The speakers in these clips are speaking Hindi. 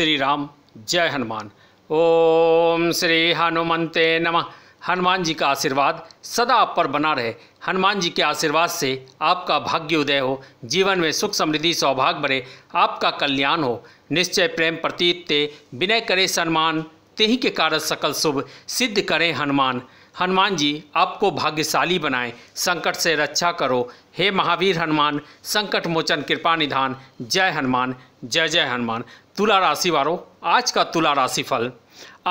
श्री राम जय हनुमान ओम श्री हनुमंते नमः हनुमान जी का आशीर्वाद सदा आप पर बना रहे हनुमान जी के आशीर्वाद से आपका भाग्य उदय हो जीवन में सुख समृद्धि सौभाग्य बढ़े आपका कल्याण हो निश्चय प्रेम प्रतीत ते विनय करे सम्मान तेही के कारण सकल शुभ सिद्ध करें हनुमान हनुमान जी आपको भाग्यशाली बनाएं संकट से रक्षा करो हे महावीर हनुमान संकट मोचन कृपा निधान जय हनुमान जय जय हनुमान तुला राशि वालों आज का तुला राशि फल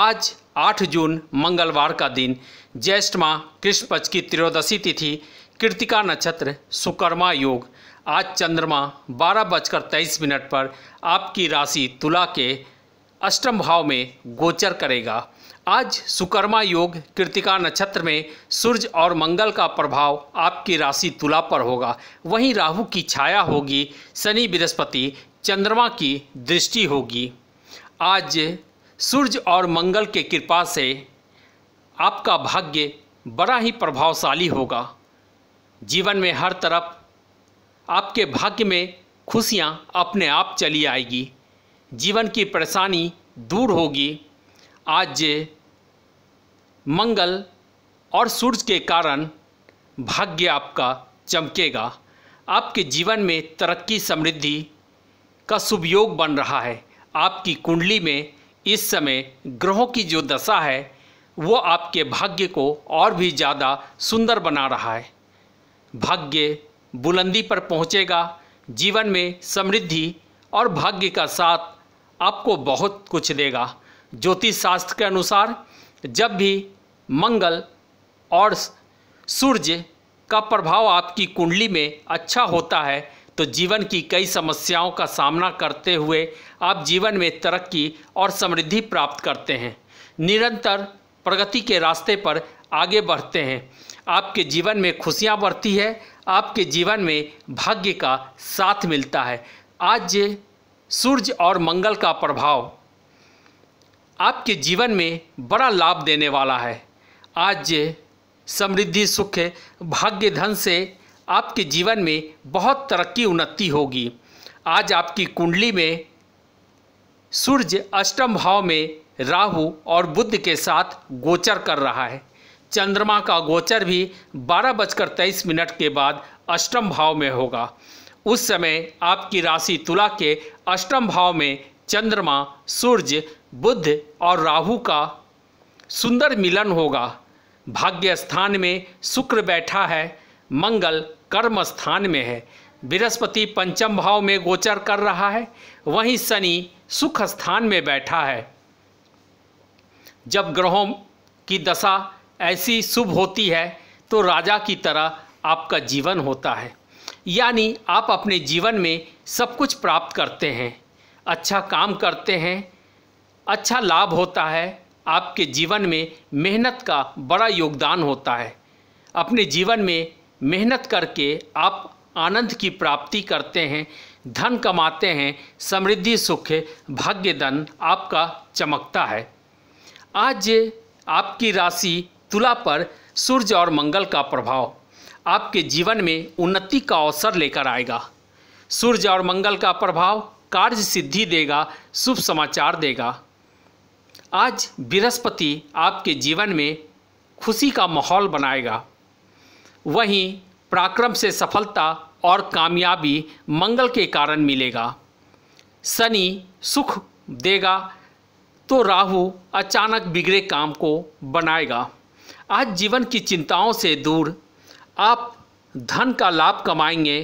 आज 8 जून मंगलवार का दिन ज्येष्ठ माह कृष्ण पक्ष की त्रयोदशी तिथि कृतिका नक्षत्र सुकर्मा योग आज चंद्रमा बारह बजकर तेईस मिनट पर आपकी राशि तुला के अष्टम भाव में गोचर करेगा आज सुकर्मा योग कृतिका नक्षत्र में सूर्य और मंगल का प्रभाव आपकी राशि तुला पर होगा वहीं राहु की छाया होगी शनि बृहस्पति चंद्रमा की दृष्टि होगी आज सूर्य और मंगल के कृपा से आपका भाग्य बड़ा ही प्रभावशाली होगा जीवन में हर तरफ आपके भाग्य में खुशियाँ अपने आप चली आएगी जीवन की परेशानी दूर होगी आज मंगल और सूर्य के कारण भाग्य आपका चमकेगा आपके जीवन में तरक्की समृद्धि का योग बन रहा है आपकी कुंडली में इस समय ग्रहों की जो दशा है वो आपके भाग्य को और भी ज़्यादा सुंदर बना रहा है भाग्य बुलंदी पर पहुँचेगा जीवन में समृद्धि और भाग्य का साथ आपको बहुत कुछ देगा ज्योतिष शास्त्र के अनुसार जब भी मंगल और सूर्य का प्रभाव आपकी कुंडली में अच्छा होता है तो जीवन की कई समस्याओं का सामना करते हुए आप जीवन में तरक्की और समृद्धि प्राप्त करते हैं निरंतर प्रगति के रास्ते पर आगे बढ़ते हैं आपके जीवन में खुशियां बढ़ती है आपके जीवन में भाग्य का साथ मिलता है आज सूर्य और मंगल का प्रभाव आपके जीवन में बड़ा लाभ देने वाला है आज समृद्धि सुख भाग्य धन से आपके जीवन में बहुत तरक्की उन्नति होगी आज आपकी कुंडली में सूर्य अष्टम भाव में राहु और बुद्ध के साथ गोचर कर रहा है चंद्रमा का गोचर भी बारह बजकर तेईस मिनट के बाद अष्टम भाव में होगा उस समय आपकी राशि तुला के अष्टम भाव में चंद्रमा सूर्य बुद्ध और राहु का सुंदर मिलन होगा भाग्य स्थान में शुक्र बैठा है मंगल कर्म स्थान में है बृहस्पति पंचम भाव में गोचर कर रहा है वहीं शनि सुख स्थान में बैठा है जब ग्रहों की दशा ऐसी शुभ होती है तो राजा की तरह आपका जीवन होता है यानी आप अपने जीवन में सब कुछ प्राप्त करते हैं अच्छा काम करते हैं अच्छा लाभ होता है आपके जीवन में मेहनत का बड़ा योगदान होता है अपने जीवन में मेहनत करके आप आनंद की प्राप्ति करते हैं धन कमाते हैं समृद्धि सुख भाग्यधन आपका चमकता है आज आपकी राशि तुला पर सूर्य और मंगल का प्रभाव आपके जीवन में उन्नति का अवसर लेकर आएगा सूर्य और मंगल का प्रभाव कार्य सिद्धि देगा शुभ समाचार देगा आज बृहस्पति आपके जीवन में खुशी का माहौल बनाएगा वहीं पराक्रम से सफलता और कामयाबी मंगल के कारण मिलेगा शनि सुख देगा तो राहु अचानक बिगड़े काम को बनाएगा आज जीवन की चिंताओं से दूर आप धन का लाभ कमाएंगे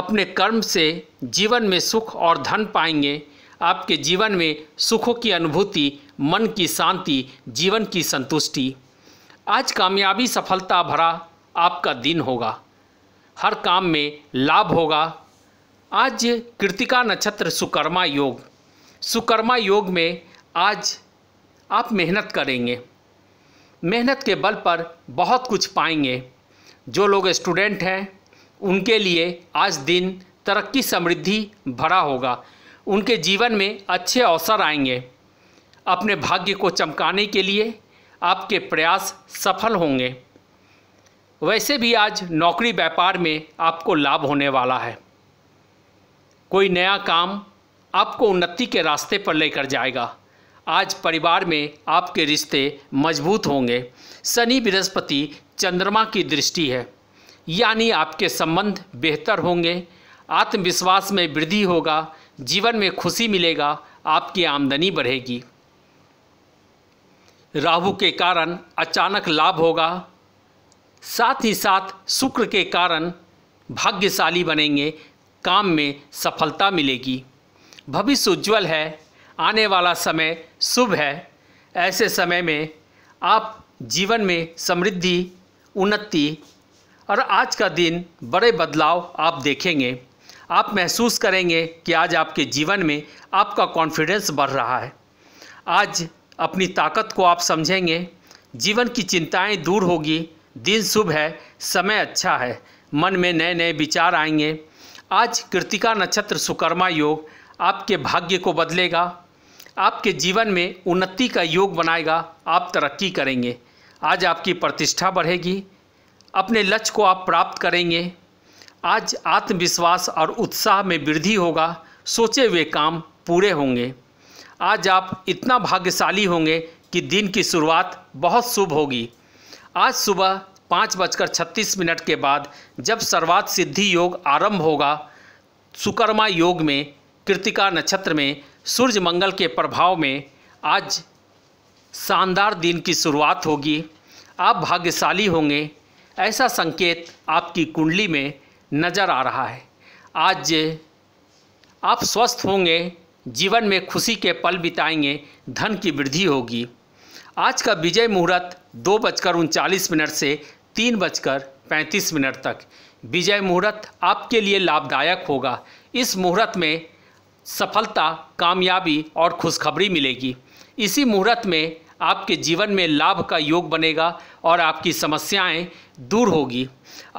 अपने कर्म से जीवन में सुख और धन पाएंगे आपके जीवन में सुखों की अनुभूति मन की शांति जीवन की संतुष्टि आज कामयाबी सफलता भरा आपका दिन होगा हर काम में लाभ होगा आज कृतिका नक्षत्र सुकर्मा योग सुकर्मा योग में आज आप मेहनत करेंगे मेहनत के बल पर बहुत कुछ पाएंगे जो लोग स्टूडेंट हैं उनके लिए आज दिन तरक्की समृद्धि भरा होगा उनके जीवन में अच्छे अवसर आएंगे अपने भाग्य को चमकाने के लिए आपके प्रयास सफल होंगे वैसे भी आज नौकरी व्यापार में आपको लाभ होने वाला है कोई नया काम आपको उन्नति के रास्ते पर लेकर जाएगा आज परिवार में आपके रिश्ते मजबूत होंगे शनि बृहस्पति चंद्रमा की दृष्टि है यानी आपके संबंध बेहतर होंगे आत्मविश्वास में वृद्धि होगा जीवन में खुशी मिलेगा आपकी आमदनी बढ़ेगी राहु के कारण अचानक लाभ होगा साथ ही साथ शुक्र के कारण भाग्यशाली बनेंगे काम में सफलता मिलेगी भविष्य उज्जवल है आने वाला समय शुभ है ऐसे समय में आप जीवन में समृद्धि उन्नति और आज का दिन बड़े बदलाव आप देखेंगे आप महसूस करेंगे कि आज आपके जीवन में आपका कॉन्फिडेंस बढ़ रहा है आज अपनी ताकत को आप समझेंगे जीवन की चिंताएं दूर होगी दिन शुभ है समय अच्छा है मन में नए नए विचार आएंगे आज कृतिका नक्षत्र सुकर्मा योग आपके भाग्य को बदलेगा आपके जीवन में उन्नति का योग बनाएगा आप तरक्की करेंगे आज आपकी प्रतिष्ठा बढ़ेगी अपने लक्ष्य को आप प्राप्त करेंगे आज आत्मविश्वास और उत्साह में वृद्धि होगा सोचे हुए काम पूरे होंगे आज आप इतना भाग्यशाली होंगे कि दिन की शुरुआत बहुत शुभ होगी आज सुबह पाँच बजकर छत्तीस मिनट के बाद जब सर्वात सिद्धि योग आरंभ होगा सुकर्मा योग में कृतिका नक्षत्र में सूर्य मंगल के प्रभाव में आज शानदार दिन की शुरुआत होगी आप भाग्यशाली होंगे ऐसा संकेत आपकी कुंडली में नज़र आ रहा है आज आप स्वस्थ होंगे जीवन में खुशी के पल बिताएंगे धन की वृद्धि होगी आज का विजय मुहूर्त दो बजकर उनचालीस मिनट से तीन बजकर पैंतीस मिनट तक विजय मुहूर्त आपके लिए लाभदायक होगा इस मुहूर्त में सफलता कामयाबी और खुशखबरी मिलेगी इसी मुहूर्त में आपके जीवन में लाभ का योग बनेगा और आपकी समस्याएं दूर होगी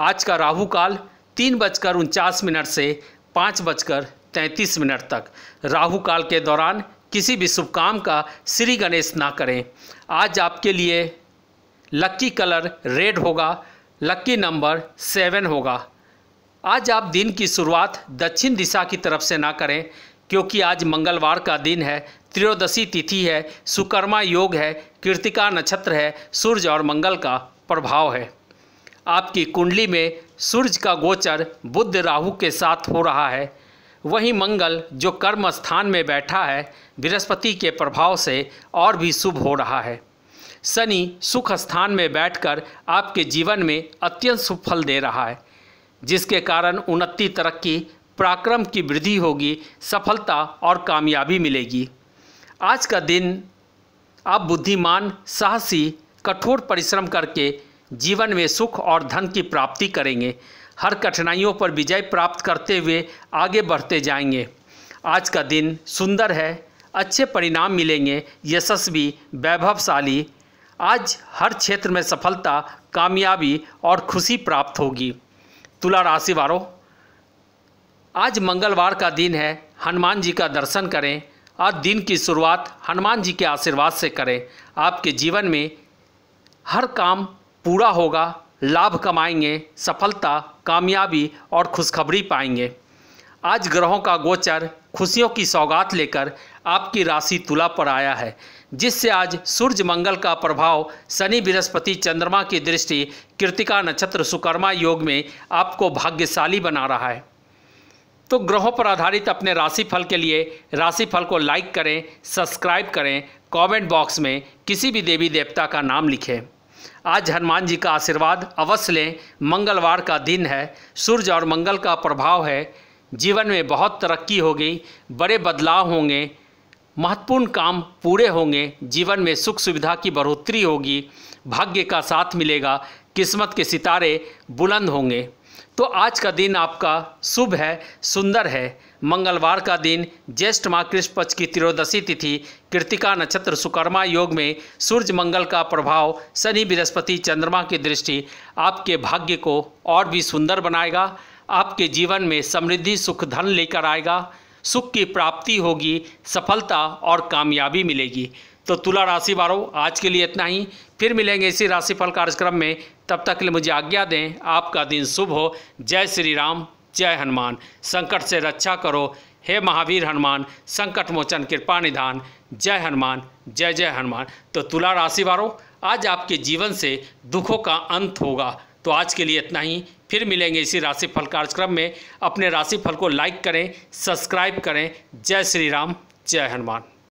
आज का राहु काल तीन बजकर उनचास मिनट से पाँच बजकर तैंतीस मिनट तक राहु काल के दौरान किसी भी शुभ काम का श्री गणेश ना करें आज आपके लिए लक्की कलर रेड होगा लक्की नंबर सेवन होगा आज आप दिन की शुरुआत दक्षिण दिशा की तरफ से ना करें क्योंकि आज मंगलवार का दिन है त्रयोदशी तिथि है सुकर्मा योग है कृतिका नक्षत्र है सूर्य और मंगल का प्रभाव है आपकी कुंडली में सूर्य का गोचर बुद्ध राहु के साथ हो रहा है वहीं मंगल जो कर्म स्थान में बैठा है बृहस्पति के प्रभाव से और भी शुभ हो रहा है शनि सुख स्थान में बैठकर आपके जीवन में अत्यंत शुभ फल दे रहा है जिसके कारण उन्नति तरक्की पराक्रम की वृद्धि होगी सफलता और कामयाबी मिलेगी आज का दिन आप बुद्धिमान साहसी कठोर परिश्रम करके जीवन में सुख और धन की प्राप्ति करेंगे हर कठिनाइयों पर विजय प्राप्त करते हुए आगे बढ़ते जाएंगे आज का दिन सुंदर है अच्छे परिणाम मिलेंगे यशस्वी वैभवशाली आज हर क्षेत्र में सफलता कामयाबी और खुशी प्राप्त होगी तुला राशि वालों आज मंगलवार का दिन है हनुमान जी का दर्शन करें और दिन की शुरुआत हनुमान जी के आशीर्वाद से करें आपके जीवन में हर काम पूरा होगा लाभ कमाएंगे सफलता कामयाबी और खुशखबरी पाएंगे आज ग्रहों का गोचर खुशियों की सौगात लेकर आपकी राशि तुला पर आया है जिससे आज सूर्य मंगल का प्रभाव शनि बृहस्पति चंद्रमा की दृष्टि कृतिका नक्षत्र सुकर्मा योग में आपको भाग्यशाली बना रहा है तो ग्रहों पर आधारित अपने राशि फल के लिए राशि फल को लाइक करें सब्सक्राइब करें कमेंट बॉक्स में किसी भी देवी देवता का नाम लिखें आज हनुमान जी का आशीर्वाद अवश्य लें मंगलवार का दिन है सूर्य और मंगल का प्रभाव है जीवन में बहुत तरक्की होगी बड़े बदलाव होंगे महत्वपूर्ण काम पूरे होंगे जीवन में सुख सुविधा की बढ़ोतरी होगी भाग्य का साथ मिलेगा किस्मत के सितारे बुलंद होंगे तो आज का दिन आपका शुभ है सुंदर है मंगलवार का दिन ज्येष्ठ माँ कृष्ण पक्ष की त्रयोदशी तिथि कृतिका नक्षत्र सुकर्मा योग में सूर्य मंगल का प्रभाव शनि बृहस्पति चंद्रमा की दृष्टि आपके भाग्य को और भी सुंदर बनाएगा आपके जीवन में समृद्धि सुख धन लेकर आएगा सुख की प्राप्ति होगी सफलता और कामयाबी मिलेगी तो तुला राशि वालों आज के लिए इतना ही फिर मिलेंगे इसी राशिफल कार्यक्रम में तब तक के लिए मुझे आज्ञा दें आपका दिन शुभ हो जय श्री राम जय हनुमान संकट से रक्षा करो हे महावीर हनुमान संकट मोचन कृपा निधान जय हनुमान जय जय हनुमान तो तुला राशि वालों आज आपके जीवन से दुखों का अंत होगा तो आज के लिए इतना ही फिर मिलेंगे इसी राशिफल कार्यक्रम में अपने राशिफल को लाइक करें सब्सक्राइब करें जय श्री राम जय हनुमान